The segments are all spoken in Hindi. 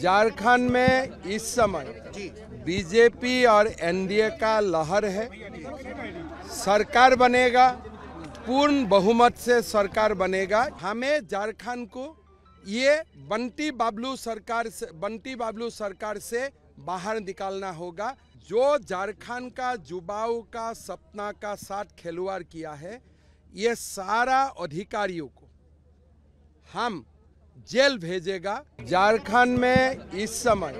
झारखंड में इस समय बीजेपी और एनडीए का लहर है सरकार बनेगा पूर्ण बहुमत से सरकार बनेगा हमें झारखंड को ये बंटी बाबलू सरकार से बंटी बाबलू सरकार से बाहर निकालना होगा जो झारखंड का युवाओं का सपना का साथ खिलवाड़ किया है ये सारा अधिकारियों को हम जेल भेजेगा झारखंड में इस समय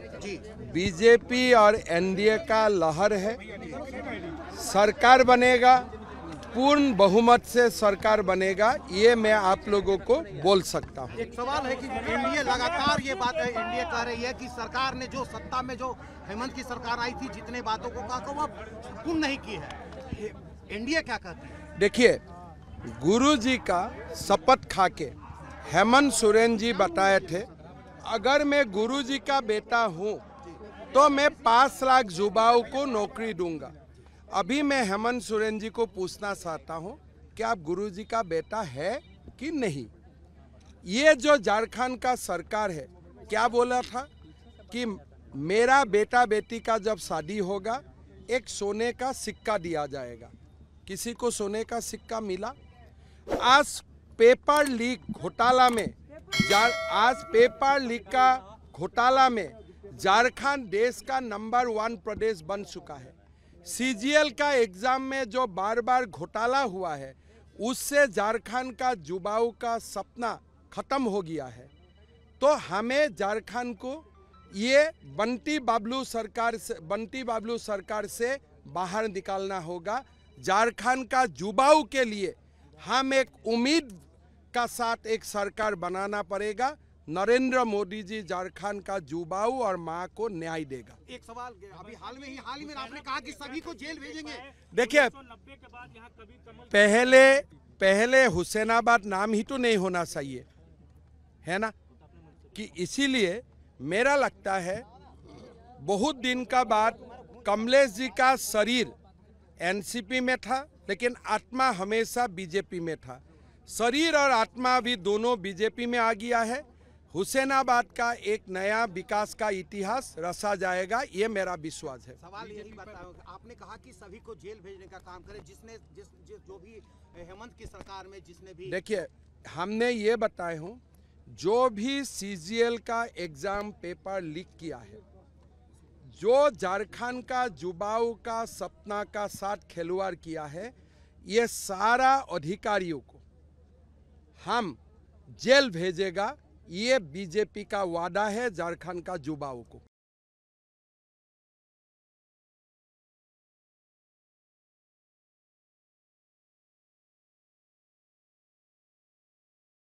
बीजेपी और एनडीए का लहर है सरकार बनेगा पूर्ण बहुमत से सरकार बनेगा ये मैं आप लोगों को बोल सकता हूँ एक सवाल है कि एनडीए लगातार ये बात है एनडीए कह रही है कि सरकार ने जो सत्ता में जो हेमंत की सरकार आई थी जितने बातों को कहा वह पूर्ण नहीं की है एनडीए क्या कहती है देखिए गुरु जी का शपथ खाके हेमंत सुरेन जी बताए थे अगर मैं गुरु जी का बेटा हूँ तो मैं पाँच लाख युवाओं को नौकरी दूंगा अभी मैं हेमंत सोरेन जी को पूछना चाहता हूँ कि आप जी का बेटा है कि नहीं ये जो झारखंड का सरकार है क्या बोला था कि मेरा बेटा बेटी का जब शादी होगा एक सोने का सिक्का दिया जाएगा किसी को सोने का सिक्का मिला आज पेपर लीक घोटाला में आज पेपर लीक का घोटाला में झारखंड देश का नंबर वन प्रदेश बन चुका है सीजीएल का एग्ज़ाम में जो बार बार घोटाला हुआ है उससे झारखंड का जुबाऊ का सपना ख़त्म हो गया है तो हमें झारखंड को ये बंटी बाबलू सरकार से बंटी बाबलू सरकार से बाहर निकालना होगा झारखंड का जुबाऊ के लिए हम एक उम्मीद सबका साथ एक सरकार बनाना पड़ेगा नरेंद्र मोदी जी झारखंड का जुबाऊ और माँ को न्याय देगा एक सवाल अभी हाल में ही हाल ही में आपने कहा कि सभी को जेल भेजेंगे देखिए पहले पहले हुसैनाबाद नाम ही तो नहीं होना चाहिए है ना कि इसीलिए मेरा लगता है बहुत दिन का बाद कमलेश जी का शरीर एनसीपी में था लेकिन आत्मा हमेशा बीजेपी में था शरीर और आत्मा भी दोनों बीजेपी में आ गया है हुसैनाबाद का एक नया विकास का इतिहास रसा जाएगा ये मेरा विश्वास है सवाल यही बताओ आपने कहा कि सभी को जेल भेजने का काम करें जिसने जिस, जिस जो भी हेमंत की सरकार में जिसने भी देखिए हमने ये बताए हूँ जो भी सी का एग्जाम पेपर लीक किया है जो झारखंड का जुबाऊ का सपना का साथ खिलवाड़ किया है ये सारा अधिकारियों को हम जेल भेजेगा ये बीजेपी का वादा है झारखंड का युवाओं को